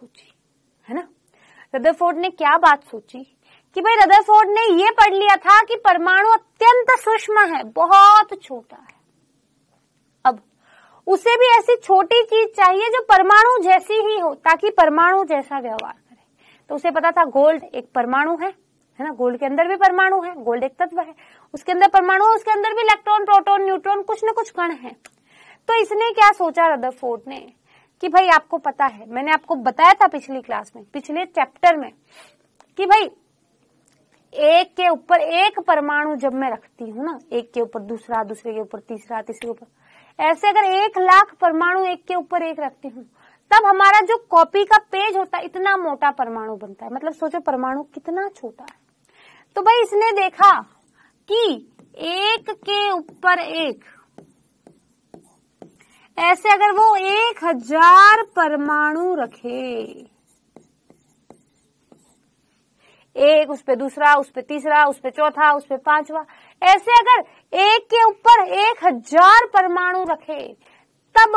सोची है ना रदरफोर्ड ने क्या बात सोची कि भाई रदरफोर्ड ने यह पढ़ लिया था कि परमाणु अत्यंत सूक्ष्म है बहुत छोटा है अब उसे भी ऐसी छोटी चीज चाहिए जो परमाणु जैसी ही हो ताकि परमाणु जैसा व्यवहार करे तो उसे पता था गोल्ड एक परमाणु है है ना गोल्ड के अंदर भी परमाणु है गोल्ड एक तत्व है उसके अंदर परमाणु उसके अंदर भी इलेक्ट्रॉन प्रोटोन न्यूट्रॉन कुछ न कुछ कण है तो इसने क्या सोचा रदरफोर्ड ने कि भाई आपको पता है मैंने आपको बताया था पिछली क्लास में पिछले चैप्टर में कि भाई एक के ऊपर एक परमाणु जब मैं रखती हूँ ना एक के ऊपर दूसरा दूसरे के ऊपर तीसरा तीसरे ऊपर ऐसे अगर एक लाख परमाणु एक के ऊपर एक रखती हूँ तब हमारा जो कॉपी का पेज होता है इतना मोटा परमाणु बनता है मतलब सोचो परमाणु कितना छोटा है तो भाई इसने देखा कि एक के ऊपर एक ऐसे अगर वो एक हजार परमाणु रखे एक उस पे दूसरा उस पे तीसरा उस पे चौथा उस पे पांचवा ऐसे अगर एक के ऊपर एक हजार परमाणु रखे तब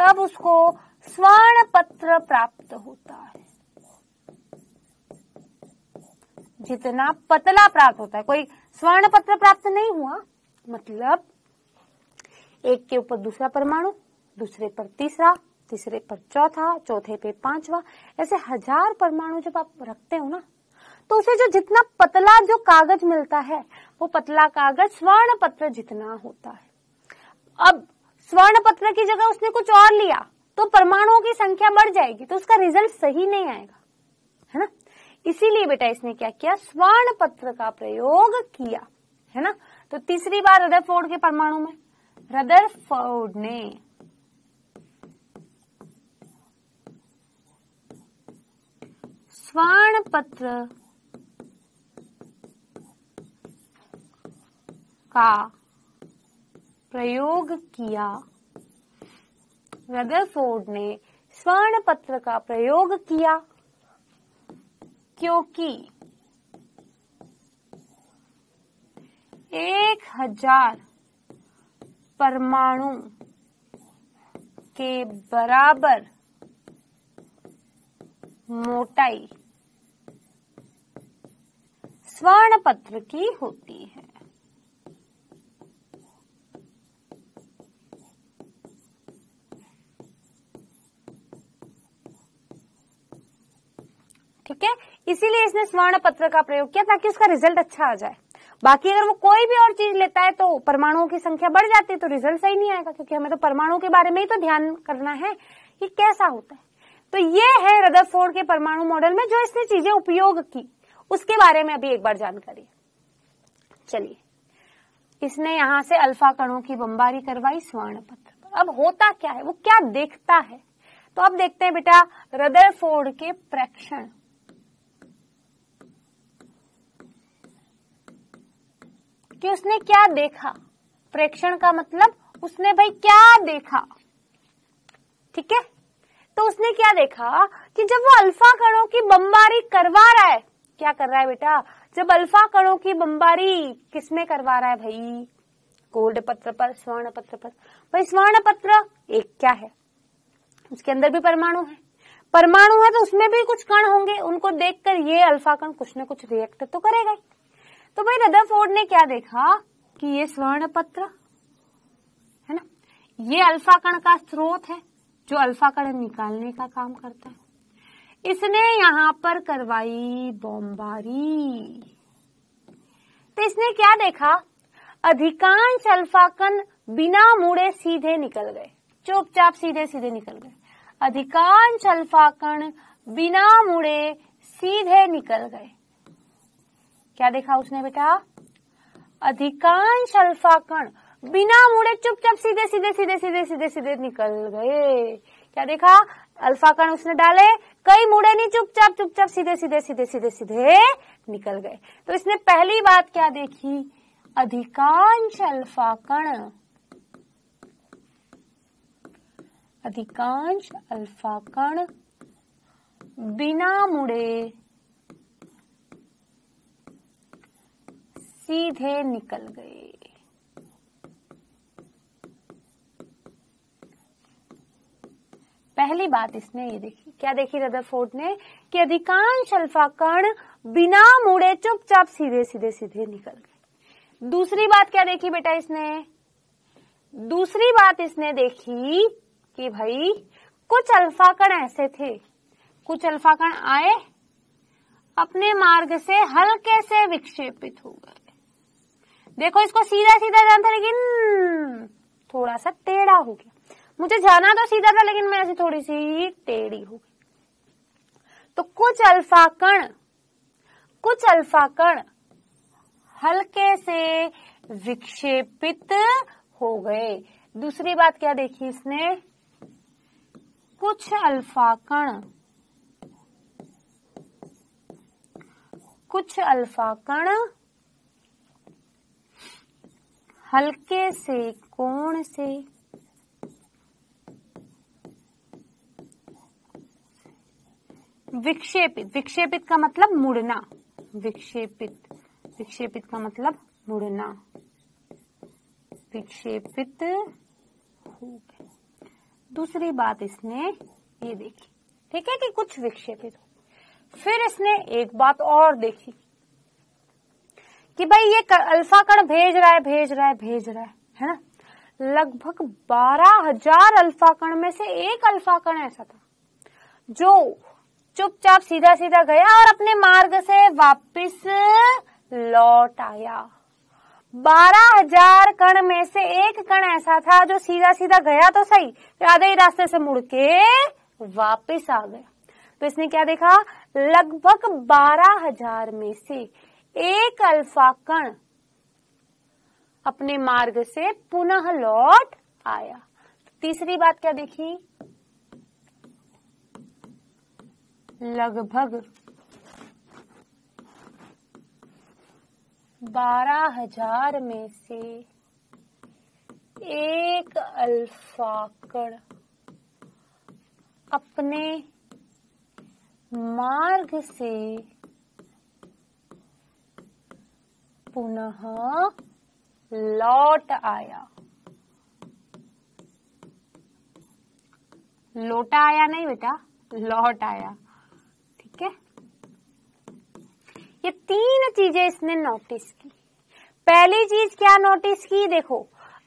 तब उसको स्वर्ण पत्र प्राप्त होता है जितना पतला प्राप्त होता है कोई स्वर्ण पत्र प्राप्त नहीं हुआ मतलब एक के ऊपर दूसरा परमाणु दूसरे पर तीसरा तीसरे पर चौथा चौथे पे पांचवा ऐसे हजार परमाणु जब आप रखते हो ना तो उसे जो जितना पतला जो कागज मिलता है वो पतला कागज स्वर्ण पत्र जितना होता है अब स्वर्ण पत्र की जगह उसने कुछ और लिया तो परमाणुओं की संख्या बढ़ जाएगी तो उसका रिजल्ट सही नहीं आएगा है ना इसीलिए बेटा इसने क्या किया स्वर्ण पत्र का प्रयोग किया है ना तो तीसरी बार रदरफोर्ड के परमाणु में फोर्ड ने स्वर्ण पत्र का प्रयोग किया रदरफोर्ड ने स्वर्ण पत्र का प्रयोग किया क्योंकि एक हजार परमाणु के बराबर मोटाई स्वर्ण पत्र की होती है ठीक है इसीलिए इसने स्वर्ण पत्र का प्रयोग किया ताकि उसका रिजल्ट अच्छा आ जाए बाकी अगर वो कोई भी और चीज लेता है तो परमाणुओं की संख्या बढ़ जाती है तो रिजल्ट सही नहीं आएगा क्योंकि हमें तो परमाणु के बारे में ही तो ध्यान करना है कि कैसा होता है तो ये है रदरफोर्ड के परमाणु मॉडल में जो इसने चीजें उपयोग की उसके बारे में अभी एक बार जानकारी चलिए इसने यहां से अल्फा कणों की बमबारी करवाई स्वर्ण पत्र पर अब होता क्या है वो क्या देखता है तो अब देखते हैं बेटा रदरफोर्ड के प्रेक्षण कि उसने क्या देखा प्रेक्षण का मतलब उसने भाई क्या देखा ठीक है तो उसने क्या देखा कि जब वो अल्फा कणों की बमबारी करवा रहा है क्या कर रहा है बेटा जब अल्फा कणों की बमबारी किसमें करवा रहा है भाई गोल्ड पत्र पर स्वर्ण पत्र पर भाई स्वर्ण पत्र एक क्या है उसके अंदर भी परमाणु है परमाणु है तो उसमें भी कुछ कण होंगे उनको देखकर ये अल्फा कण कुछ न कुछ रिएक्ट तो करेगा ही तो भाई रदरफोर्ड ने क्या देखा कि ये स्वर्ण पत्र है ना ये अल्फा कण का स्रोत है जो अल्फा कण निकालने का काम करता है इसने यहां पर करवाई बॉम्बारी तो इसने क्या देखा अधिकांश अल्फा कण बिना मुड़े सीधे निकल गए चुपचाप सीधे सीधे निकल गए अधिकांश अल्फा कण बिना मुड़े सीधे निकल गए क्या देखा उसने बेटा अधिकांश अल्फा कण बिना मुड़े चुपचाप सीधे सीधे सीधे सीधे सीधे सीधे निकल गए क्या देखा अल्फा कण उसने डाले कई मुड़े नहीं चुपचाप चुपचाप सीधे सीधे सीधे सीधे सीधे निकल गए तो इसने पहली बात क्या देखी अधिकांश अल्फा कण अधिकांश अल्फा कण बिना मुड़े सीधे निकल गए पहली बात इसने ये देखी क्या देखी रदरफोर्ड ने कि अधिकांश अल्फा कण बिना मुड़े चुपचाप सीधे सीधे सीधे निकल गए दूसरी बात क्या देखी बेटा इसने दूसरी बात इसने देखी कि भाई कुछ अल्फा कण ऐसे थे कुछ अल्फा कण आए अपने मार्ग से हल्के से विक्षेपित हो गए देखो इसको सीधा सीधा जाना था लेकिन थोड़ा सा टेढ़ा हो गया मुझे जाना तो सीधा था लेकिन मैं ऐसी थोड़ी सी टेढ़ी हो गई तो कुछ अल्फा कण कुछ अल्फा कण हल्के से विक्षेपित हो गए दूसरी बात क्या देखी इसने कुछ अल्फा कण कुछ अल्फा कण हल्के से कोण से विक्षेपित विक्षेपित का मतलब मुड़ना विक्षेपित विक्षेपित का मतलब मुड़ना विक्षेपित हो गया दूसरी बात इसने ये देखी ठीक है कि कुछ विक्षेपित हो फिर इसने एक बात और देखी कि भाई ये अल्फा कण भेज रहा है भेज रहा है भेज रहा है है ना लगभग बारह हजार अल्फा कण में से एक अल्फा कण ऐसा था जो चुपचाप सीधा सीधा गया और अपने मार्ग से वापस लौट आया बारह हजार कण में से एक कण ऐसा था जो सीधा सीधा गया तो सही आधे ही रास्ते से मुड़ के वापिस आ गया तो इसने क्या देखा लगभग बारह हजार में से एक अल्फा कण अपने मार्ग से पुनः लौट आया तो तीसरी बात क्या देखी लगभग बारह हजार में से एक अल्फा कण अपने मार्ग से पुनः लौट आया लोटा आया नहीं बेटा लौट आया ठीक है ये तीन चीजें इसने नोटिस की पहली चीज क्या नोटिस की देखो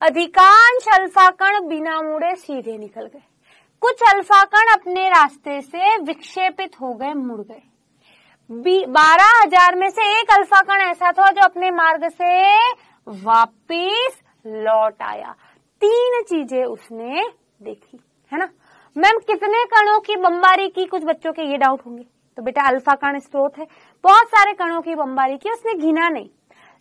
अधिकांश अल्फा कण बिना मुड़े सीधे निकल गए कुछ अल्फा कण अपने रास्ते से विक्षेपित हो गए मुड़ गए बारह हजार में से एक अल्फा कण ऐसा था जो अपने मार्ग से वापिस लौट आया तीन चीजें उसने देखी है ना मैम कितने कणों की बमबारी की कुछ बच्चों के ये डाउट होंगे तो बेटा अल्फा कण स्त्रोत है बहुत सारे कणों की बमबारी की उसने घिना नहीं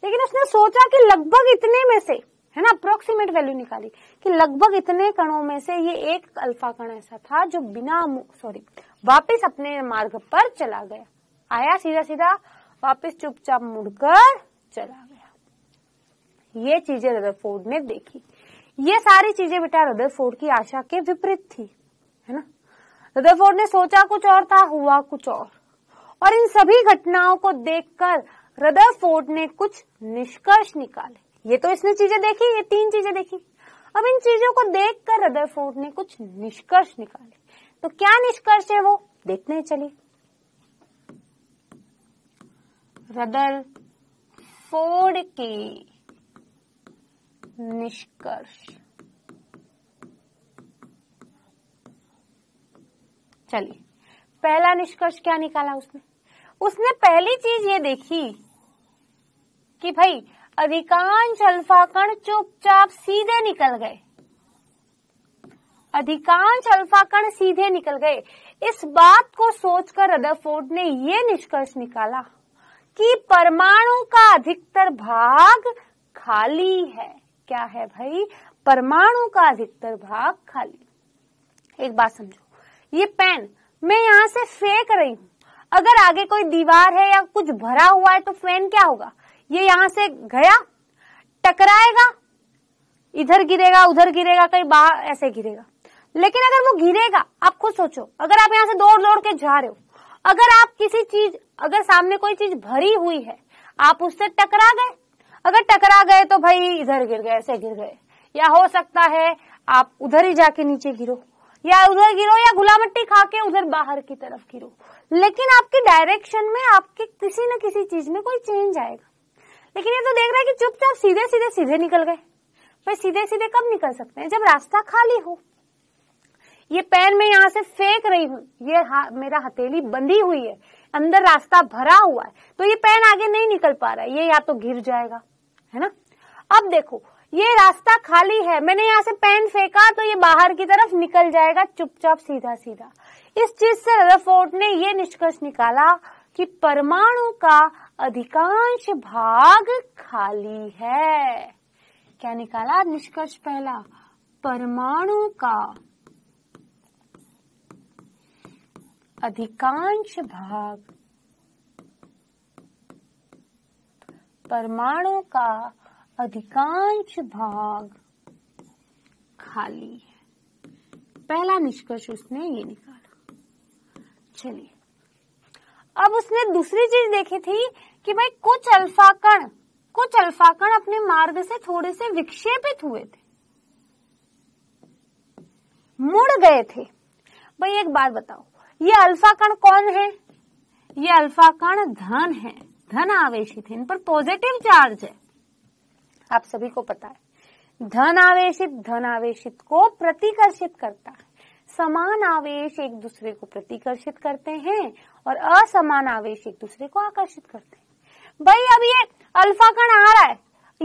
लेकिन उसने सोचा कि लगभग इतने में से है ना अप्रोक्सीमेट वैल्यू निकाली कि लगभग इतने कणों में से ये एक अल्फा कण ऐसा था जो बिना सॉरी वापिस अपने मार्ग पर चला गया आया सीधा सीधा वापस चुपचाप मुड़कर चला गया ये चीजें रदरफोर्ड ने देखी ये सारी चीजें बेटा रदरफोर्ड की आशा के विपरीत थी है ना रदरफोर्ड ने सोचा कुछ और था हुआ कुछ और और इन सभी घटनाओं को देखकर रदरफोर्ड ने कुछ निष्कर्ष निकाले ये तो इसने चीजें देखी ये तीन चीजें देखी अब इन चीजों को देखकर रदरफोर्ड ने कुछ निष्कर्ष निकाले तो क्या निष्कर्ष है वो देखने चलिए रदर फोर्ड के निष्कर्ष चलिए पहला निष्कर्ष क्या निकाला उसने उसने पहली चीज ये देखी कि भाई अधिकांश अल्फा कण चुपचाप सीधे निकल गए अधिकांश अल्फा कण सीधे निकल गए इस बात को सोचकर रदरफोर्ड ने यह निष्कर्ष निकाला कि परमाणु का अधिकतर भाग खाली है क्या है भाई परमाणु का अधिकतर भाग खाली एक बात समझो ये पेन मैं यहाँ से फेंक रही हूँ अगर आगे कोई दीवार है या कुछ भरा हुआ है तो पेन क्या होगा ये यहाँ से गया टकराएगा इधर गिरेगा उधर गिरेगा कहीं बाहर ऐसे गिरेगा लेकिन अगर वो गिरेगा आप खुद सोचो अगर आप यहाँ से दौड़ दौड़ के जा रहे हो अगर आप किसी चीज अगर सामने कोई चीज भरी हुई है आप उससे टकरा गए अगर टकरा गए तो भाई इधर गिर गए ऐसे गिर गए या हो सकता है आप उधर ही जाके नीचे गिरो या उधर गिरो या गुला मट्टी खा के उधर बाहर की तरफ गिरो लेकिन आपके डायरेक्शन में आपके किसी न किसी चीज में कोई चेंज आएगा लेकिन ये तो देख रहे हैं कि चुपचाप सीधे सीधे सीधे निकल गए भाई सीधे सीधे कब निकल सकते हैं जब रास्ता खाली हो ये पैन मैं यहाँ से फेंक रही हूँ ये मेरा हथेली बंधी हुई है अंदर रास्ता भरा हुआ है तो ये पैन आगे नहीं निकल पा रहा है ये या तो गिर जाएगा है ना अब देखो ये रास्ता खाली है मैंने यहाँ से पेन फेंका तो ये बाहर की तरफ निकल जाएगा चुपचाप सीधा सीधा इस चीज से रदरफोर्ड ने ये निष्कर्ष निकाला कि परमाणु का अधिकांश भाग खाली है क्या निकाला निष्कर्ष पहला परमाणु का अधिकांश भाग परमाणु का अधिकांश भाग खाली है पहला निष्कर्ष उसने ये निकाला चलिए अब उसने दूसरी चीज देखी थी कि भाई कुछ अल्फा कण कुछ अल्फा कण अपने मार्ग से थोड़े से विक्षेपित हुए थे मुड़ गए थे भाई एक बात बताओ ये अल्फा कण कौन है ये अल्फा कण धन है धन आवेशित है इन पर पॉजिटिव चार्ज है आप सभी को पता है धन आवेशित धन आवेशित को प्रतिकर्षित करता है समान आवेश एक दूसरे को प्रतिकर्षित करते हैं और असमान आवेश एक दूसरे को आकर्षित करते हैं भाई अब ये अल्फा कण आ रहा है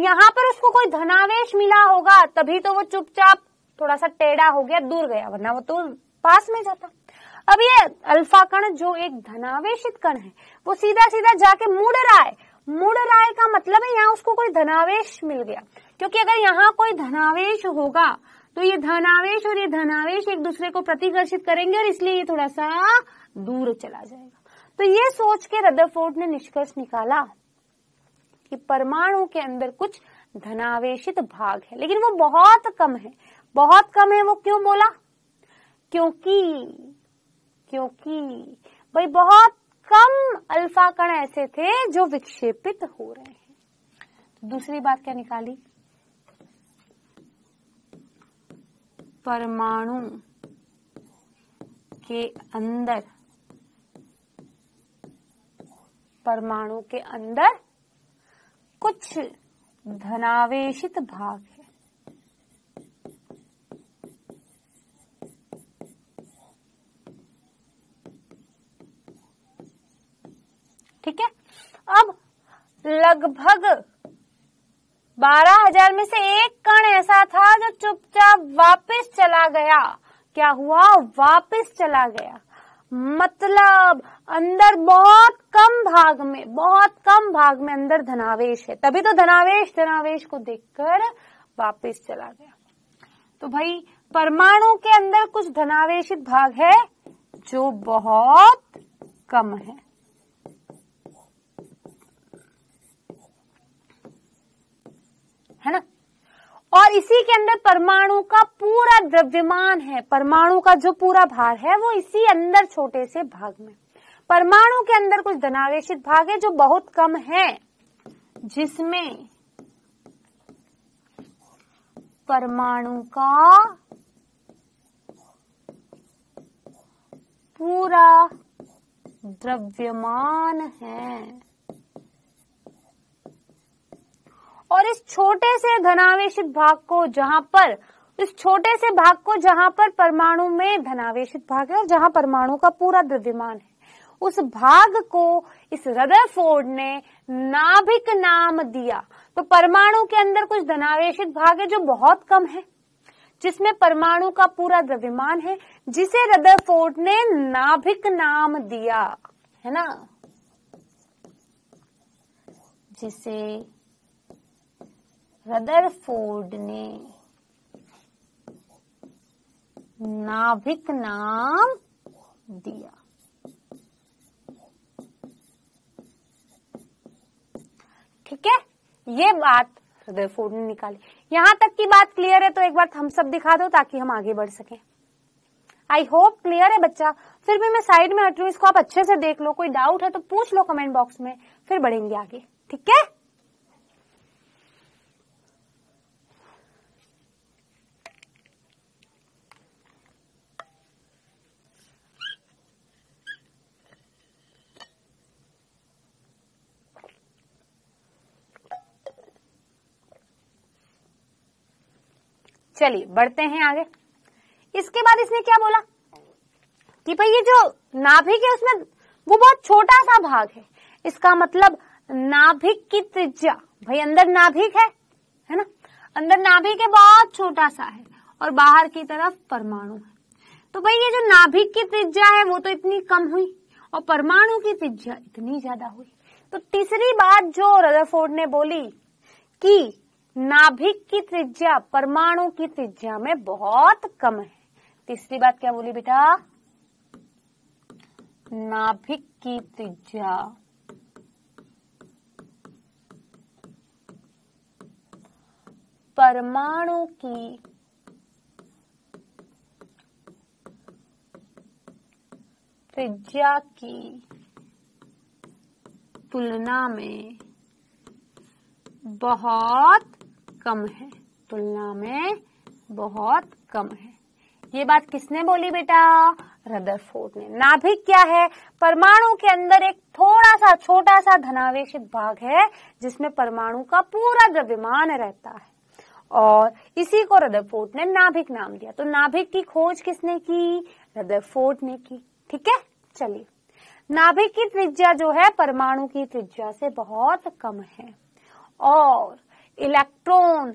यहाँ पर उसको कोई धनावेश मिला होगा तभी तो वो चुपचाप थोड़ा सा टेढ़ा हो गया दूर गया वरना वो तो पास में जाता अब ये अल्फा कण जो एक धनावेशित कण है वो सीधा सीधा जाके मुड़ रहा है मुड़ रहा है का मतलब है यहाँ उसको कोई धनावेश मिल गया क्योंकि अगर यहाँ कोई धनावेश होगा तो ये धनावेश और ये धनावेश एक दूसरे को प्रतिकर्षित करेंगे और इसलिए ये थोड़ा सा दूर चला जाएगा तो ये सोच के रदरफोर्ड ने निष्कर्ष निकाला कि परमाणु के अंदर कुछ धनावेशित भाग है लेकिन वो बहुत कम है बहुत कम है वो क्यों बोला क्योंकि क्योंकि भाई बहुत कम अल्फा कण ऐसे थे जो विक्षेपित हो रहे हैं तो दूसरी बात क्या निकाली परमाणु के अंदर परमाणु के अंदर कुछ धनावेशित भाग है ठीक है अब लगभग बारह हजार में से एक कण ऐसा था जो चुपचाप वापस चला गया क्या हुआ वापस चला गया मतलब अंदर बहुत कम भाग में बहुत कम भाग में अंदर धनावेश है तभी तो धनावेश धनावेश को देखकर वापस चला गया तो भाई परमाणु के अंदर कुछ धनावेशित भाग है जो बहुत कम है है ना और इसी के अंदर परमाणु का पूरा द्रव्यमान है परमाणु का जो पूरा भार है वो इसी अंदर छोटे से भाग में परमाणु के अंदर कुछ धनावेशित भाग है जो बहुत कम है जिसमें परमाणु का पूरा द्रव्यमान है और इस छोटे से धनावेश भाग को जहां पर इस छोटे से भाग को जहां पर परमाणु में धनावेशित भाग है और जहां परमाणु का पूरा द्रव्यमान है उस भाग को इस फोर्ड ने नाभिक नाम दिया तो परमाणु के अंदर कुछ धनावेशित भाग है जो बहुत कम है जिसमें परमाणु का पूरा द्रव्यमान है जिसे हृदय फोर्ड ने नाभिक नाम दिया है ना जिसे रदरफोर्ड ने नाभिक नाम दिया ठीक है ये बात रदरफोर्ड ने निकाली यहां तक की बात क्लियर है तो एक बार हम सब दिखा दो ताकि हम आगे बढ़ सकें आई होप क्लियर है बच्चा फिर भी मैं साइड में हट रही हूँ इसको आप अच्छे से देख लो कोई डाउट है तो पूछ लो कमेंट बॉक्स में फिर बढ़ेंगे आगे ठीक है चलिए बढ़ते हैं आगे इसके बाद इसने क्या बोला कि भाई ये जो नाभिक है उसमें वो बहुत छोटा सा भाग है इसका मतलब नाभिक की त्रिज्या भाई अंदर नाभिक है है ना अंदर नाभिक है बहुत छोटा सा है और बाहर की तरफ परमाणु है तो भाई ये जो नाभिक की त्रिज्या है वो तो इतनी कम हुई और परमाणु की त्रिज्या इतनी ज्यादा हुई तो तीसरी बात जो रदरफोर्ड ने बोली कि नाभिक की त्रिज्या परमाणु की त्रिज्या में बहुत कम है तीसरी बात क्या बोली बेटा नाभिक की त्रिज्या परमाणु की त्रिज्या की तुलना में बहुत कम है तुलना में बहुत कम है ये बात किसने बोली बेटा रदरफोर्ड ने नाभिक क्या है परमाणु के अंदर एक थोड़ा सा छोटा सा धनावेश भाग है जिसमें परमाणु का पूरा द्रव्यमान रहता है और इसी को रदरफोर्ड ने नाभिक नाम दिया तो नाभिक की खोज किसने की रदरफोर्ड ने की ठीक है चलिए नाभिक की त्रिज्या जो है परमाणु की त्रिज्या से बहुत कम है और इलेक्ट्रॉन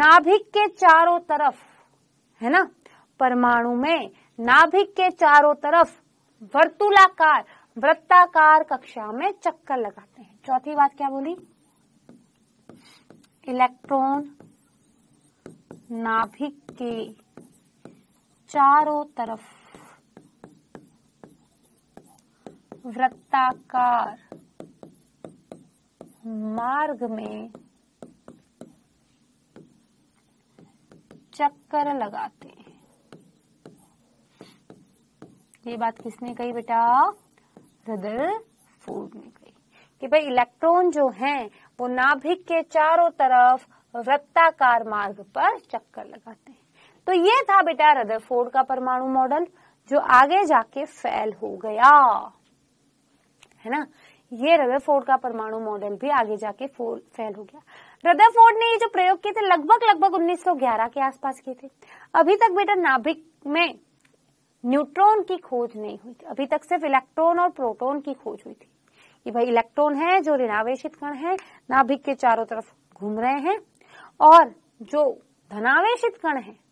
नाभिक के चारों तरफ है ना परमाणु में नाभिक के चारों तरफ वर्तुलाकार वृत्ताकार कक्षा में चक्कर लगाते हैं चौथी बात क्या बोली इलेक्ट्रॉन नाभिक के चारों तरफ वृत्ताकार मार्ग में चक्कर लगाते हैं ये बात किसने कही बेटा रदरफोर्ड ने कही कि भाई इलेक्ट्रॉन जो हैं वो नाभिक के चारों तरफ वृत्ताकार मार्ग पर चक्कर लगाते हैं तो ये था बेटा फोर्ड का परमाणु मॉडल जो आगे जाके फैल हो गया है ना ये फोर्ड का परमाणु मॉडल भी आगे जाके फैल हो गया रदरफोर्ड ने ये जो प्रयोग किए थे लगभग लगभग 1911 के आसपास किए थे अभी तक बेटा नाभिक में न्यूट्रॉन की खोज नहीं हुई थी अभी तक सिर्फ इलेक्ट्रॉन और प्रोटोन की खोज हुई थी ये भाई इलेक्ट्रॉन है जो ऋणावेशित कण है नाभिक के चारों तरफ घूम रहे हैं और जो धनावेशित कण है